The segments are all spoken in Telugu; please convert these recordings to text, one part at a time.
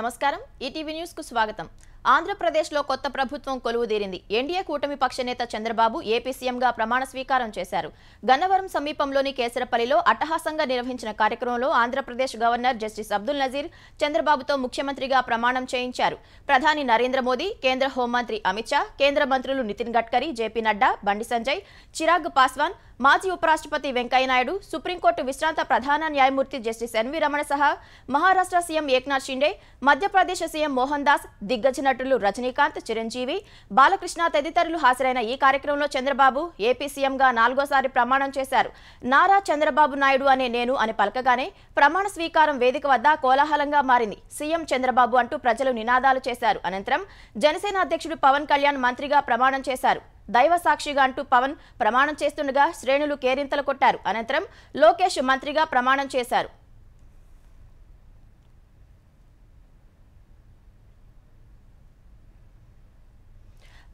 నమస్కారం ఈటీవీ న్యూస్ కు స్వాగతం ఆంధ్రప్రదేశ్లో కొత్త ప్రభుత్వం కొలువుదీరింది ఎన్డీఏ కూటమి పక్ష నేత చంద్రబాబు ఏపీ సీఎంగా ప్రమాణ స్వీకారం చేశారు గన్నవరం సమీపంలోని కేసరపల్లిలో అట్టహాసంగా నిర్వహించిన కార్యక్రమంలో ఆంధ్రప్రదేశ్ గవర్నర్ జస్టిస్ అబ్దుల్ నజీర్ చంద్రబాబుతో ముఖ్యమంత్రిగా ప్రమాణం చేయించారు ప్రధాని నరేంద్ర మోదీ కేంద్ర హోంమంత్రి అమిత్ షా కేంద్ర మంత్రులు నితిన్ గడ్కరీ జేపీ నడ్డా బండి సంజయ్ చిరాగ్ పాస్వాన్ మాజీ ఉపరాష్ట్రపతి వెంకయ్యనాయుడు సుప్రీంకోర్టు విశ్రాంత ప్రధాన న్యాయమూర్తి జస్టిస్ ఎన్వి రమణ సహా మహారాష్ట్ర సీఎం ఏక్నాథ్ షిండే మధ్యప్రదేశ్ సీఎం మోహన్ దాస్ దిగ్గజ నటులు రజనీకాంత్ చిరంజీవి బాలకృష్ణ తదితరులు హాజరైన ఈ కార్యక్రమంలో చంద్రబాబు ఏపీ సీఎంగా నాలుగోసారి ప్రమాణం చేశారు నారా చంద్రబాబు నాయుడు అనే నేను అని పలకగానే ప్రమాణ స్వీకారం వేదిక వద్ద కోలాహలంగా మారింది సీఎం చంద్రబాబు అంటూ ప్రజలు నినాదాలు చేశారు అనంతరం జనసేన అధ్యక్షుడు పవన్ కళ్యాణ్ మంత్రిగా ప్రమాణం చేశారు దైవ సాక్షిగా అంటూ పవన్ ప్రమాణం చేస్తుండగా శ్రేణులు కేరింతలు కొట్టారు అనంతరం లోకేష్ మంత్రిగా ప్రమాణం చేశారు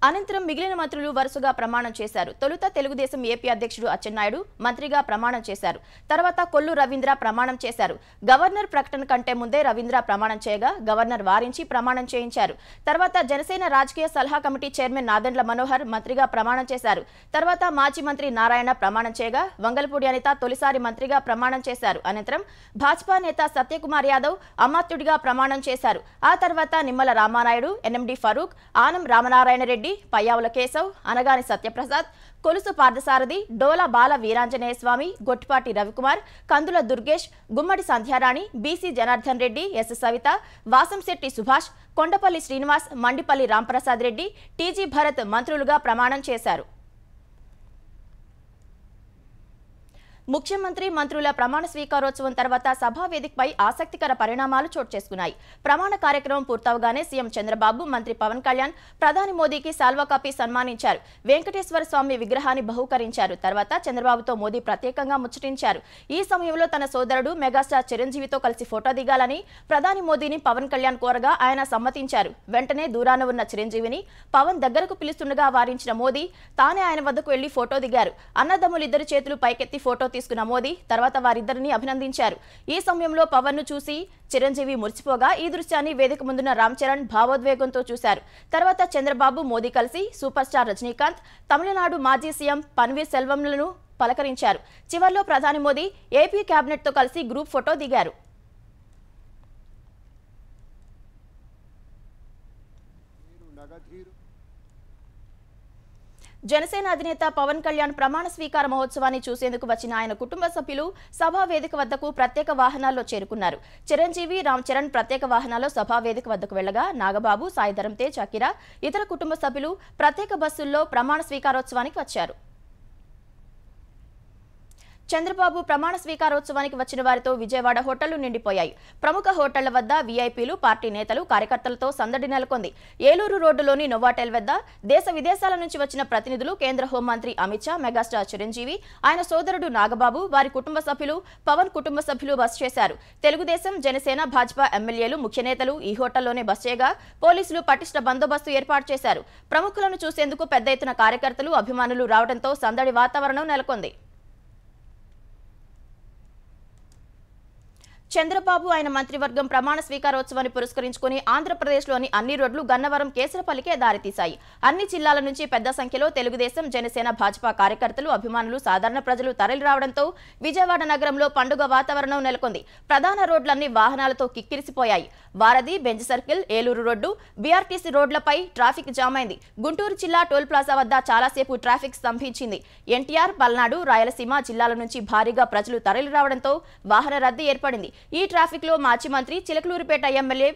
అనంతరం మిగిలిన మంత్రులు వరుసగా ప్రమాణం చేశారు తొలుత తెలుగుదేశం ఏపీ అధ్యక్షుడు అచ్చెన్నాయుడు మంత్రిగా ప్రమాణం చేశారు తర్వాత కొల్లు రవీంద్ర ప్రమాణం చేశారు గవర్నర్ ప్రకటన కంటే ముందే రవీంద్ర ప్రమాణం చేయగా గవర్నర్ వారించి ప్రమాణం చేయించారు తర్వాత జనసేన రాజకీయ సలహా కమిటీ చైర్మన్ నాదండ్ల మనోహర్ మంత్రిగా ప్రమాణం చేశారు తర్వాత మాజీ మంత్రి నారాయణ ప్రమాణం చేయగా వంగల్పూడి అనిత తొలిసారి మంత్రిగా ప్రమాణం చేశారు అనంతరం భాజపా నేత సత్యకుమార్ యాదవ్ అమాత్యుడిగా ప్రమాణం చేశారు ఆ తర్వాత Nimmala Ramanaidu NMD Farooq Anam Ramanarayana Reddy Reddy Payyavula Keshav Anagani Satyaprasad Kolusu Parthasarathy Dola Bala Veeranjaneya Swamy Gottipati Ravikumar Kandula Durgesh Gummadi Sandhyarani BC Janardhan Reddy S Savitha Vasamsetti Subhash Kondapalli Srinivas Mandipalli Ramprasad Reddy TG Bharath మంత్రులుగా ప్రమాణం చేశారు ముఖ్యమంత్రి మంత్రుల ప్రమాణ స్వీకారోత్సవం తర్వాత సభా వేదికపై ఆసక్తికర పరిణామాలు చోటు చేసుకున్నాయి ప్రమాణ కార్యక్రమం పూర్తవగానే సీఎం చంద్రబాబు మంత్రి పవన్ కళ్యాణ్ ప్రధాని మోదీకి సాల్వా కాపీ సన్మానించారు వెంకటేశ్వర స్వామి విగ్రహాన్ని బహుకరించారు తర్వాత చంద్రబాబుతో మోదీ ప్రత్యేకంగా ముచ్చటించారు ఈ సమయంలో తన సోదరుడు మెగాస్టార్ చిరంజీవితో కలిసి ఫోటో దిగాలని ప్రధాని మోదీని పవన్ కళ్యాణ్ కోరగా ఆయన సమ్మతించారు వెంటనే దూరాన ఉన్న చిరంజీవిని పవన్ దగ్గరకు పిలుస్తుండగా వారించిన మోదీ తానే ఆయన వద్దకు వెళ్లి ఫోటో దిగారు అన్నదమ్ములిద్దరు చేతులు పైకెత్తి ఫోటో తీసుకున్న మోదీ తర్వాత వారిద్దరిని అభినందించారు ఈ సమయంలో పవన్ ను చూసి చిరంజీవి మురిచిపోగా ఈ దృశ్యాన్ని వేదిక ముందున్న రామ్ చరణ్ భావోద్వేగంతో చూశారు తర్వాత చంద్రబాబు మోదీ కలిసి సూపర్ స్టార్ రజనీకాంత్ తమిళనాడు మాజీ సీఎం పన్వీర్ సెల్వంలను పలకరించారు చివరిలో ప్రధాని మోదీ ఏపీ తో కలిసి గ్రూప్ ఫోటో దిగారు నగధీరు జనసేన అధినేత పవన్ కళ్యాణ్ ప్రమాణ స్వీకార మహోత్సవాన్ని చూసేందుకు వచ్చిన ఆయన కుటుంబ సభ్యులు సభా వేదిక వద్దకు ప్రత్యేక వాహనాల్లో చేరుకున్నారు చిరంజీవి రామ్ చరణ్ ప్రత్యేక వాహనాల్లో సభా వేదిక వద్దకు వెళ్లగా నాగబాబు సాయిధరం తేజ్ అకిరా ఇతర కుటుంబ సభ్యులు ప్రత్యేక బస్సుల్లో ప్రమాణ స్వీకారోత్సవానికి వచ్చారు చంద్రబాబు ప్రమాణ స్వీకారోత్సవానికి వచ్చిన వారితో విజయవాడ హోటళ్లు నిండిపోయాయి ప్రముఖ హోటళ్ల వద్ద వీఐపీలు పార్టీ నేతలు కార్యకర్తలతో సందడి నెలకొంది ఏలూరు రోడ్డులోని నోవాటెల్ వద్ద దేశ విదేశాల నుంచి వచ్చిన ప్రతినిధులు కేంద్ర హోంమంత్రి అమిత్ షా మెగాస్టార్ చిరంజీవి ఆయన సోదరుడు నాగబాబు వారి కుటుంబ సభ్యులు పవన్ కుటుంబ సభ్యులు బస్ చేశారు తెలుగుదేశం జనసేన భాజపా ఎమ్మెల్యేలు ముఖ్య నేతలు ఈ హోటల్లోనే బస్ చేయగా పోలీసులు పటిష్ట బందోబస్తు ఏర్పాటు చేశారు ప్రముఖులను చూసేందుకు పెద్ద ఎత్తున కార్యకర్తలు అభిమానులు రావడంతో సందడి వాతావరణం నెలకొంది చంద్రబాబు ఆయన మంత్రివర్గం ప్రమాణ స్వీకారోత్సవాన్ని పురస్కరించుకుని ఆంధ్రప్రదేశ్లోని అన్ని రోడ్లు గన్నవరం కేసరపల్లికే దారితీశాయి అన్ని జిల్లాల నుంచి పెద్ద సంఖ్యలో తెలుగుదేశం జనసేన భాజపా కార్యకర్తలు అభిమానులు సాధారణ ప్రజలు తరలిరావడంతో విజయవాడ నగరంలో పండుగ వాతావరణం నెలకొంది ప్రధాన రోడ్లన్నీ వాహనాలతో కిక్కిరిసిపోయాయి వారధి Benz circle Eluru road BRTC రోడ్లపై ట్రాఫిక్ జామ్ అయింది గుంటూరు జిల్లా టోల్ ప్లాజా వద్ద చాలాసేపు ట్రాఫిక్ స్తంభించింది ఎన్టీఆర్ పల్నాడు రాయలసీమ జిల్లాల నుంచి భారీగా ప్రజలు తరలిరావడంతో వాహన రద్దీ ఏర్పడింది ఈ ట్రాఫిక్లో మాజీ మంత్రి చిలకలూరిపేట ఎమ్మెల్యే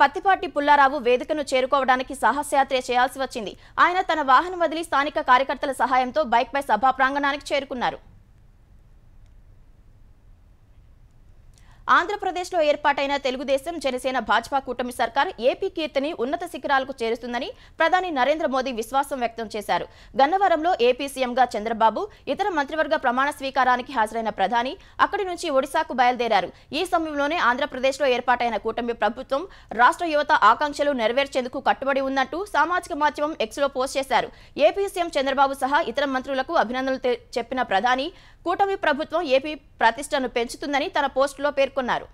పత్తిపాటి పుల్లారావు వేదికను చేరుకోవడానికి సాహసయాత్ర చేయాల్సి వచ్చింది ఆయన తన వాహనం వదిలి స్థానిక కార్యకర్తల సహాయంతో బైక్పై సభా ప్రాంగణానికి చేరుకున్నారు ఆంధ్రప్రదేశ్లో ఏర్పాటైన తెలుగుదేశం జనసేన భాజపా కూటమి సర్కార్ ఏపీ కీర్తిని ఉన్నత శిఖరాలకు చేరుస్తుందని ప్రధాని నరేంద్ర మోదీ విశ్వాసం వ్యక్తం చేశారు గన్నవరంలో ఏపీ సీఎంగా చంద్రబాబు ఇతర మంత్రివర్గ ప్రమాణ స్వీకారానికి హాజరైన ప్రధాని అక్కడి నుంచి ఒడిశాకు బయలుదేరారు ఈ సమయంలోనే ఆంధ్రప్రదేశ్లో ఏర్పాటైన కూటమి ప్రభుత్వం రాష్ట్ర యువత ఆకాంక్షలు నెరవేర్చేందుకు కట్టుబడి ఉన్నట్టు సామాజిక మాధ్యమం ఎక్స్లో పోస్ట్ చేశారు ఏపీ సీఎం చంద్రబాబు సహా ఇతర మంత్రులకు అభినందనలు చెప్పిన ప్రధాని కూటమి ప్రభుత్వం ఏపీ ప్రతిష్టను పెంచుతుందని తన పోస్టులో పేర్కొన్నారు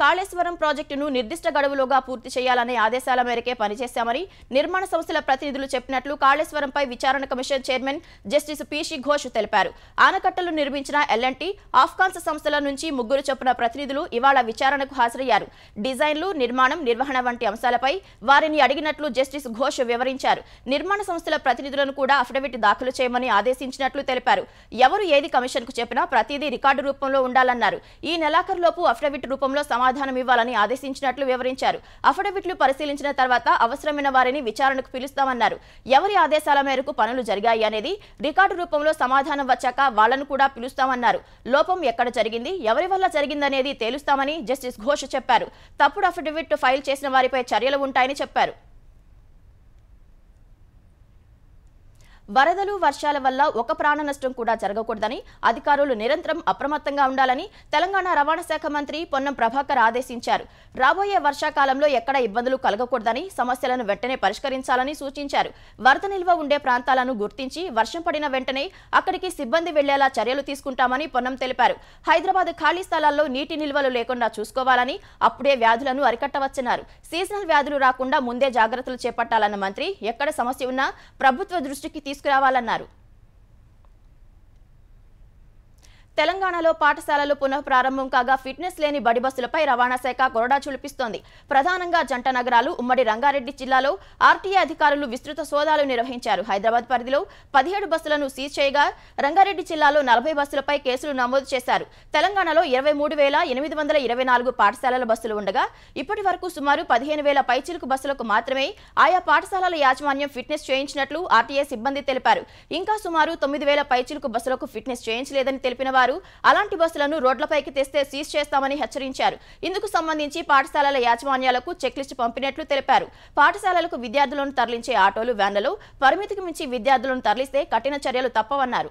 కాళేశ్వరం ప్రాజెక్టును నిర్దిష్ట గడువులోగా పూర్తి చేయాలనే ఆదేశాల మేరకే పనిచేశామని నిర్మాణ సంస్థల ప్రతినిధులు చెప్పినట్లు కాళేశ్వరంపై విచారణ commission chairman justice PC Ghose తెలిపారు ఆనకట్టలు నిర్మించిన ఎల్ఎన్టీ ఆఫ్ఘాన్స్ సంస్థల నుంచి ముగ్గురు చొప్పున ప్రతినిధులు ఇవాళ విచారణకు హాజరయ్యారు డిజైన్లు నిర్మాణం నిర్వహణ వంటి అంశాలపై వారిని అడిగినట్లు జస్టిస్ ఘోష్ వివరించారు నిర్మాణ సంస్థల ప్రతినిధులను కూడా అఫిడవిట్ దాఖలు చేయమని ఆదేశించినట్లు తెలిపారు ఎవరు ఏది కమిషన్కు చెప్పినా ప్రతిదీ రికార్డు రూపంలో ఉండాలన్నారు ఈ నెలాఖరులోపు అఫిడవిట్ రూపంలో సమాజం సమాధానం ఇవ్వాలని ఆదేశించినట్లు వివరించారు అఫిడవిట్లు పరిశీలించిన తర్వాత అవసరమైన వారిని విచారణకు పిలుస్తామన్నారు ఎవరి ఆదేశాల మేరకు పనులు జరిగాయి అనేది రికార్డు రూపంలో సమాధానం వచ్చాక వాళ్లను కూడా పిలుస్తామన్నారు లోపం ఎక్కడ జరిగింది ఎవరి వల్ల జరిగిందనేది తేలుస్తామని జస్టిస్ ఘోష్ చెప్పారు తప్పుడు అఫిడవిట్ ఫైల్ చేసిన వారిపై చర్యలు ఉంటాయని చెప్పారు వరదలు వర్షాల వల్ల ఒక ప్రాణ నష్టం కూడా జరగకూడదని అధికారులు నిరంతరం అప్రమత్తంగా ఉండాలని తెలంగాణ రవాణా శాఖ మంత్రి పొన్నం ప్రభాకర్ ఆదేశించారు రాబోయే వర్షాకాలంలో ఎక్కడ ఇబ్బందులు కలగకూడదని సమస్యలను వెంటనే పరిష్కరించాలని సూచించారు వరద నిల్వ ఉండే ప్రాంతాలను గుర్తించి వర్షం పడిన వెంటనే అక్కడికి సిబ్బంది వెళ్లేలా చర్యలు తీసుకుంటామని పొన్నం తెలిపారు హైదరాబాద్ ఖాళీ స్థలాల్లో నీటి నిల్వలు లేకుండా చూసుకోవాలని అప్పుడే వ్యాధులను అరికట్టవచ్చన్నారు సీజనల్ వ్యాధులు రాకుండా ముందే జాగ్రత్తలు చేపట్టాలన్న మంత్రి ఎక్కడ సమస్య ఉన్నా ప్రభుత్వ దృష్టికి తీసుకురావాలన్నారు తెలంగాణలో పాఠశాలలు పునః ప్రారంభం కాగా ఫిట్నెస్ లేని బడి బస్సులపై రవాణా శాఖ కొరడా చూపిస్తోంది ప్రధానంగా జంట నగరాలు ఉమ్మడి రంగారెడ్డి జిల్లాలో ఆర్టీఏ అధికారులు విస్తృత సోదాలు నిర్వహించారు హైదరాబాద్ పరిధిలో పదిహేడు బస్సులను సీజ్ చేయగా రంగారెడ్డి జిల్లాలో నలభై బస్సులపై కేసులు నమోదు చేశారు తెలంగాణలో ఇరవై మూడు వేల ఎనిమిది వందల ఇరవై నాలుగు పాఠశాలల బస్సులు ఉండగా ఇప్పటి వరకు సుమారు పదిహేను వేల పైచిలుకు బస్సులకు మాత్రమే ఆయా పాఠశాలల యాజమాన్యం ఫిట్నెస్ చేయించినట్లు ఆర్టీఏ సిబ్బంది తెలిపారు ఇంకా సుమారు తొమ్మిది వేల పైచిలుకు బస్సులకు ఫిట్నెస్ చేయించలేదని తెలిపిన వారు అలాంటి బస్సులను రోడ్లపైకి తెస్తే సీజ్ చేస్తామని హెచ్చరించారు ఇందుకు సంబంధించి పాఠశాలల యాజమాన్యాలకు చెక్ లిస్ట్ పంపినట్లు తెలిపారు పాఠశాలలకు విద్యార్థులను తరలించే ఆటోలు వ్యాన్లలో పరిమితికి మించి విద్యార్థులను తరలిస్తే కఠిన చర్యలు తప్పవన్నారు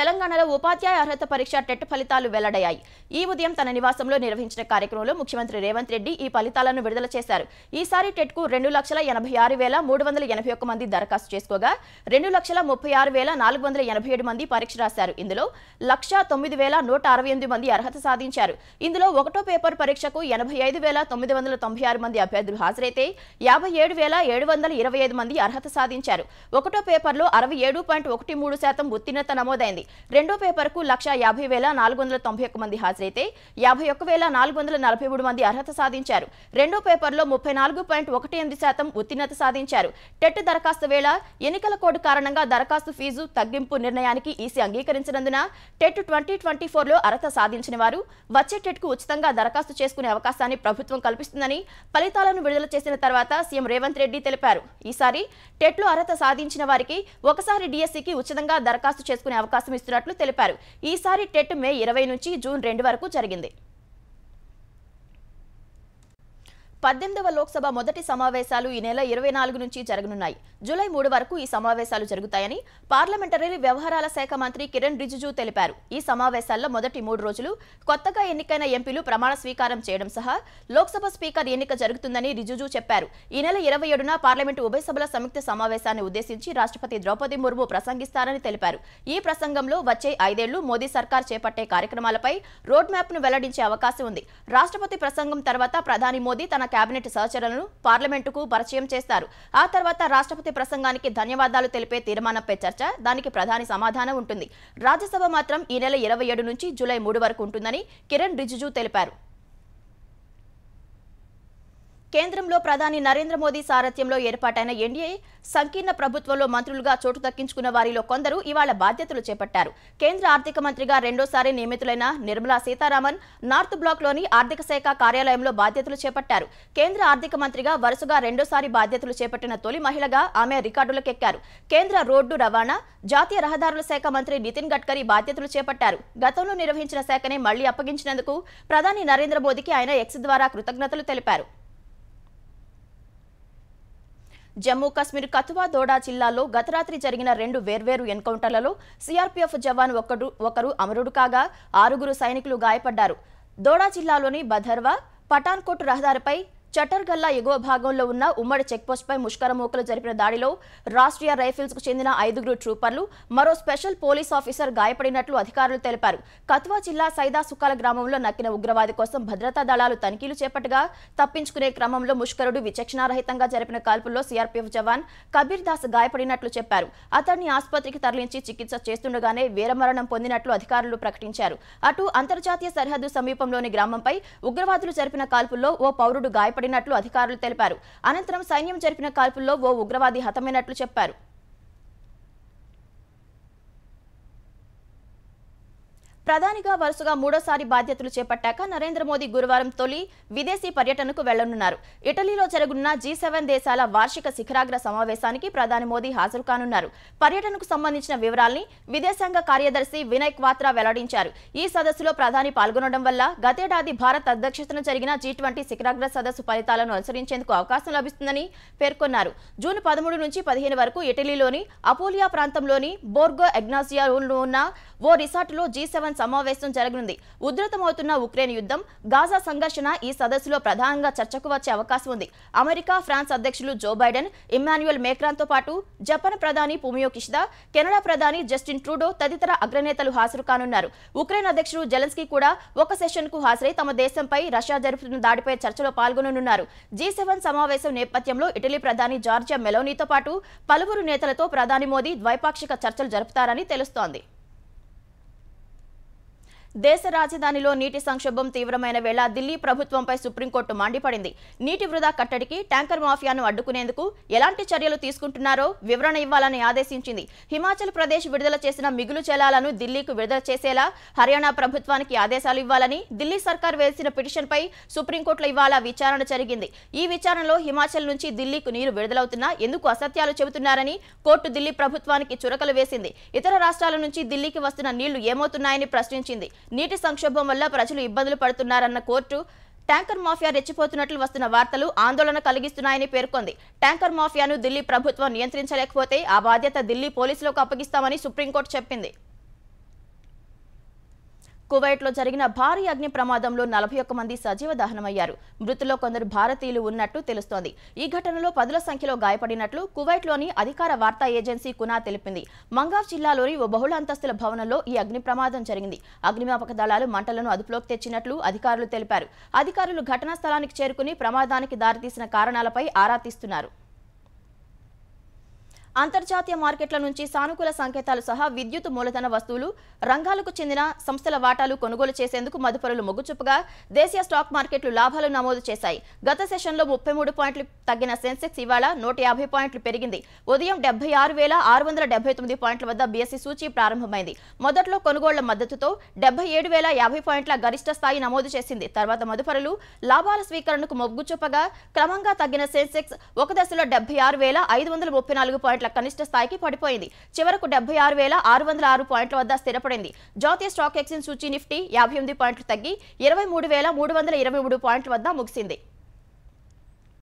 తెలంగాణలో ఉపాధ్యాయ అర్హత పరీక్ష టెట్ ఫలితాలు వెల్లడయ్యాయి ఈ ఉదయం తన నివాసంలో నిర్వహించిన కార్యక్రమంలో ముఖ్యమంత్రి రేవంత్ రెడ్డి ఈ ఫలితాలను విడుదల చేశారు ఈసారి టెట్కు రెండు లక్షల ఎనభై ఆరు వేల మూడు వందల ఎనభై ఒక్క మంది దరఖాస్తు చేసుకోగా రెండు లక్షల ముప్పై ఆరు వేల నాలుగు వందల ఎనభై ఏడు మంది పరీక్ష రాశారు ఇందులో లక్ష తొమ్మిది వేల నూట అరవై ఎనిమిది మంది అర్హత సాధించారు ఇందులో ఒకటో పేపర్ పరీక్షకు ఎనభై ఐదు వేల తొమ్మిది వందల తొంభై ఆరు మంది అభ్యర్థులు హాజరైతే యాభై ఏడు వేల ఏడు వందల ఇరవై ఐదు మంది అర్హత సాధించారు ఒకటో పేపర్లో అరవై ఏడు పాయింట్ ఒకటి మూడు శాతం ఉత్తీర్ణత నమోదైంది రెండో పేపర్కు లక్ష యాభై వేల నాలుగు వందల తొంభై ఒక్క మంది హాజరైతే యాభై ఒక్క వేల నాలుగు వందల నలభై మూడు మంది అర్హత సాధించారు రెండో పేపర్లో ముప్పై నాలుగు పాయింట్ ఒకటి ఎనిమిది శాతం ఉత్తీర్ణత సాధించారు టెట్ దరఖాస్తు వేళ ఎన్నికల కోడ్ కారణంగా దరఖాస్తు ఫీజు తగ్గింపు నిర్ణయానికి ఈసీ అంగీకరించినందున టెట్ ట్వంటీ ట్వంటీ ఫోర్లో అర్హత సాధించిన వారు వచ్చే టెట్కు ఉచితంగా దరఖాస్తు చేసుకునే అవకాశాన్ని ప్రభుత్వం కల్పిస్తుందని ఫలితాలను విడుదల చేసిన తర్వాత సీఎం రేవంత్ రెడ్డి తెలిపారు ఈసారి టెట్లో అర్హత సాధించిన వారికి ఒకసారి డిఎస్సికి ఉచితంగా దరఖాస్తు చేసుకునే అవకాశం అవకాశం ఇస్తున్నట్లు తెలిపారు ఈసారి టెట్ మే ఇరవై నుంచి జూన్ రెండు వరకు జరిగింది పద్దెనిమిదవ లోక్సభ మొదటి సమావేశాలు ఈ నెల ఇరవై నాలుగు నుంచి జరగనున్నాయి జూలై మూడు వరకు ఈ సమావేశాలు జరుగుతాయని పార్లమెంటరీ వ్యవహారాల శాఖ మంత్రి కిరణ్ రిజిజు తెలిపారు ఈ సమావేశాల్లో మొదటి మూడు రోజులు కొత్తగా ఎన్నికైన ఎంపీలు ప్రమాణ స్వీకారం చేయడం సహా లోక్సభ స్పీకర్ ఎన్నిక జరుగుతుందని రిజిజు చెప్పారు ఈ నెల ఇరవై ఏడున పార్లమెంటు ఉభయ సభల సంయుక్త సమావేశాన్ని ఉద్దేశించి రాష్ట్రపతి ద్రౌపది ముర్ము ప్రసంగిస్తారని తెలిపారు ఈ ప్రసంగంలో వచ్చే ఐదేళ్లు మోదీ సర్కార్ చేపట్టే కార్యక్రమాలపై రోడ్ మ్యాప్ను వెల్లడించే అవకాశం ఉంది రాష్ట్రపతి ప్రసంగం తర్వాత ప్రధాని మోదీ తన కేబినెట్ సహచరులను పార్లమెంటుకు పరిచయం చేస్తారు ఆ తర్వాత రాష్ట్రపతి ప్రసంగానికి ధన్యవాదాలు తెలిపే తీర్మానంపై చర్చ దానికి ప్రధాని సమాధానం ఉంటుంది రాజ్యసభ మాత్రం ఈ నెల ఇరవై ఏడు నుంచి జూలై మూడు వరకు ఉంటుందని కిరణ్ రిజిజు తెలిపారు కేంద్రంలో ప్రధాని నరేంద్ర మోదీ సారథ్యంలో ఏర్పాటైన ఎన్డీఏ సంకీర్ణ ప్రభుత్వంలో మంత్రులుగా చోటు దక్కించుకున్న వారిలో కొందరు ఇవాళ బాధ్యతలు చేపట్టారు కేంద్ర ఆర్థిక మంత్రిగా రెండోసారి నియమితులైన నిర్మలా సీతారామన్ నార్త్ బ్లాక్లోని ఆర్థిక శాఖ కార్యాలయంలో బాధ్యతలు చేపట్టారు కేంద్ర ఆర్థిక మంత్రిగా వరుసగా రెండోసారి బాధ్యతలు చేపట్టిన తొలి మహిళగా ఆమె రికార్డులకెక్కారు కేంద్ర రోడ్డు రవాణా జాతీయ రహదారుల శాఖ మంత్రి నితిన్ గడ్కరీ బాధ్యతలు చేపట్టారు గతంలో నిర్వహించిన శాఖనే మళ్లీ అప్పగించినందుకు ప్రధాని నరేంద్ర మోదీకి ఆయన ఎక్స్ ద్వారా కృతజ్ఞతలు తెలిపారు జమ్మూ కశ్మీర్ కథువా దోడా జిల్లాలో గతరాత్రి జరిగిన రెండు వేర్వేరు ఎన్కౌంటర్లలో సిఆర్పిఎఫ్ జవాన్ ఒకడు ఒకరు అమరుడు కాగా ఆరుగురు సైనికులు గాయపడ్డారు దోడా జిల్లాలోని బధర్వా పఠాన్కోట్ రహదారిపై చట్టర్గల్లా ఎగువ భాగంలో ఉన్న ఉమ్మడి చెక్పోస్ట్పై ముష్కర మూకలు జరిపిన దాడిలో రాష్ట్రీయ రైఫిల్స్కు చెందిన ఐదుగురు ట్రూపర్లు మరో స్పెషల్ పోలీస్ ఆఫీసర్ గాయపడినట్లు అధికారులు తెలిపారు కత్వా జిల్లా సైదా గ్రామంలో నక్కిన ఉగ్రవాది కోసం భద్రతా దళాలు తనిఖీలు చేపట్టగా తప్పించుకునే క్రమంలో ముష్కరుడు విచక్షణారహితంగా జరిపిన కాల్పుల్లో సీఆర్పీఎఫ్ జవాన్ కబీర్ దాస్ గాయపడినట్లు చెప్పారు అతన్ని ఆసుపత్రికి తరలించి చికిత్స చేస్తుండగానే వీరమరణం పొందినట్లు అధికారులు ప్రకటించారు అటు అంతర్జాతీయ సరిహద్దు సమీపంలోని గ్రామంపై ఉగ్రవాదులు జరిపిన కాల్పుల్లో ఓ పౌరుడు గాయపడి చేపట్టినట్లు అధికారులు తెలిపారు అనంతరం సైన్యం జరిపిన కాల్పుల్లో ఓ ఉగ్రవాది హతమైనట్లు చెప్పారు ప్రధానిగా వరుసగా మూడోసారి బాధ్యతలు చేపట్టాక నరేంద్ర మోదీ గురువారం తొలి విదేశీ పర్యటనకు వెళ్లనున్నారు ఇటలీలో జరగనున్న జీ సెవెన్ దేశాల వార్షిక శిఖరాగ్ర సమావేశానికి ప్రధాని మోదీ హాజరు కానున్నారు పర్యటనకు సంబంధించిన వివరాల్ని విదేశాంగ కార్యదర్శి వినయ్ క్వాత్రా వెల్లడించారు ఈ సదస్సులో ప్రధాని పాల్గొనడం వల్ల గతేడాది భారత్ అధ్యక్షతన జరిగిన జీ ట్వంటీ శిఖరాగ్ర సదస్సు ఫలితాలను అనుసరించేందుకు అవకాశం లభిస్తుందని పేర్కొన్నారు జూన్ పదమూడు నుంచి పదిహేను వరకు ఇటలీలోని అపోలియా ప్రాంతంలోని బోర్గో ఎగ్నాజియా ఉన్న ఓ రిసార్టులో జీ సెవెన్ పార్లమెంట్ సమావేశం జరగనుంది ఉధృతమవుతున్న ఉక్రెయిన్ యుద్ధం గాజా సంఘర్షణ ఈ సదస్సులో ప్రధానంగా చర్చకు వచ్చే అవకాశం ఉంది అమెరికా ఫ్రాన్స్ అధ్యక్షులు జో బైడెన్ మేక్రాన్ మేక్రాన్తో పాటు జపాన్ ప్రధాని పుమియో కిషిదా కెనడా ప్రధాని జస్టిన్ ట్రూడో తదితర అగ్రనేతలు హాజరు కానున్నారు ఉక్రెయిన్ అధ్యక్షుడు జెలెన్స్కీ కూడా ఒక సెషన్ కు హాజరై తమ దేశంపై రష్యా జరుపుతున్న దాడిపై చర్చలో పాల్గొననున్నారు జీ సెవెన్ సమావేశం నేపథ్యంలో ఇటలీ ప్రధాని జార్జియా మెలోనీతో పాటు పలువురు నేతలతో ప్రధాని మోదీ ద్వైపాక్షిక చర్చలు జరుపుతారని తెలుస్తోంది దేశ రాజధానిలో నీటి సంక్షోభం తీవ్రమైన వేళ ఢిల్లీ ప్రభుత్వంపై సుప్రీంకోర్టు మండిపడింది నీటి వృధా కట్టడికి ట్యాంకర్ మాఫియాను అడ్డుకునేందుకు ఎలాంటి చర్యలు తీసుకుంటున్నారో వివరణ ఇవ్వాలని ఆదేశించింది హిమాచల్ ప్రదేశ్ విడుదల చేసిన మిగులు జలాలను ఢిల్లీకు విడుదల చేసేలా హర్యానా ప్రభుత్వానికి ఆదేశాలు ఇవ్వాలని ఢిల్లీ సర్కార్ వేసిన పిటిషన్పై సుప్రీంకోర్టులో ఇవాళ విచారణ జరిగింది ఈ విచారణలో హిమాచల్ నుంచి ఢిల్లీకు నీరు విడుదలవుతున్నా ఎందుకు అసత్యాలు చెబుతున్నారని కోర్టు ఢిల్లీ ప్రభుత్వానికి చురకలు వేసింది ఇతర రాష్ట్రాల నుంచి ఢిల్లీకి వస్తున్న నీళ్లు ఏమవుతున్నాయని ప్రశ్నించింది నీటి సంక్షోభం వల్ల ప్రజలు ఇబ్బందులు పడుతున్నారన్న కోర్టు ట్యాంకర్ మాఫియా రెచ్చిపోతున్నట్లు వస్తున్న వార్తలు ఆందోళన కలిగిస్తున్నాయని పేర్కొంది ట్యాంకర్ మాఫియాను ఢిల్లీ ప్రభుత్వం నియంత్రించలేకపోతే ఆ బాధ్యత ఢిల్లీ పోలీసులకు అప్పగిస్తామని సుప్రీంకోర్టు చెప్పింది కువైట్లో జరిగిన భారీ అగ్ని ప్రమాదంలో నలభై ఒక్క మంది సజీవ దహనమయ్యారు మృతుల్లో కొందరు భారతీయులు ఉన్నట్టు తెలుస్తోంది ఈ ఘటనలో పదుల సంఖ్యలో గాయపడినట్లు కువైట్లోని అధికార వార్తా ఏజెన్సీ కునా తెలిపింది మంగావ్ జిల్లాలోని ఓ బహుళ అంతస్తుల భవనంలో ఈ అగ్ని ప్రమాదం జరిగింది అగ్నిమాపక దళాలు మంటలను అదుపులోకి తెచ్చినట్లు అధికారులు తెలిపారు అధికారులు ఘటనా స్థలానికి చేరుకుని ప్రమాదానికి దారితీసిన కారణాలపై ఆరా తీస్తున్నారు అంతర్జాతీయ మార్కెట్ల నుంచి సానుకూల సంకేతాలు సహా విద్యుత్ మూలధన వస్తువులు రంగాలకు చెందిన సంస్థల వాటాలు కొనుగోలు చేసేందుకు మదుపరులు మొగ్గుచూపగా దేశీయ స్టాక్ మార్కెట్లు లాభాలు నమోదు చేశాయి గత సెషన్లో ముప్పై మూడు పాయింట్లు తగ్గిన సెన్సెక్స్ ఇవాళ నూట యాభై పాయింట్లు పెరిగింది ఉదయం డెబ్బై ఆరు వేల ఆరు వందల డెబ్బై తొమ్మిది పాయింట్ల వద్ద బీఎస్సీ సూచి ప్రారంభమైంది మొదట్లో కొనుగోళ్ల మద్దతుతో డెబ్బై ఏడు వేల యాభై పాయింట్ల గరిష్ట స్థాయి నమోదు చేసింది తర్వాత మదుపరులు లాభాల స్వీకరణకు మొగ్గుచూపగా క్రమంగా తగ్గిన సెన్సెక్స్ ఒక దశలో డెబ్బై ఆరు వేల ఐదు వందల ముప్పై నాలుగు పాయింట్ పాయింట్ల కనిష్ట స్థాయికి పడిపోయింది చివరకు డెబ్బై ఆరు వేల ఆరు వందల ఆరు పాయింట్ల వద్ద స్థిరపడింది జాతీయ స్టాక్ ఎక్స్చేంజ్ సూచి నిఫ్టీ యాభై ఎనిమిది పాయింట్లు తగ్గి ఇరవై మూడు వేల మూడు వందల ఇరవై మూడు పాయింట్ల వద్ద ముగిసింది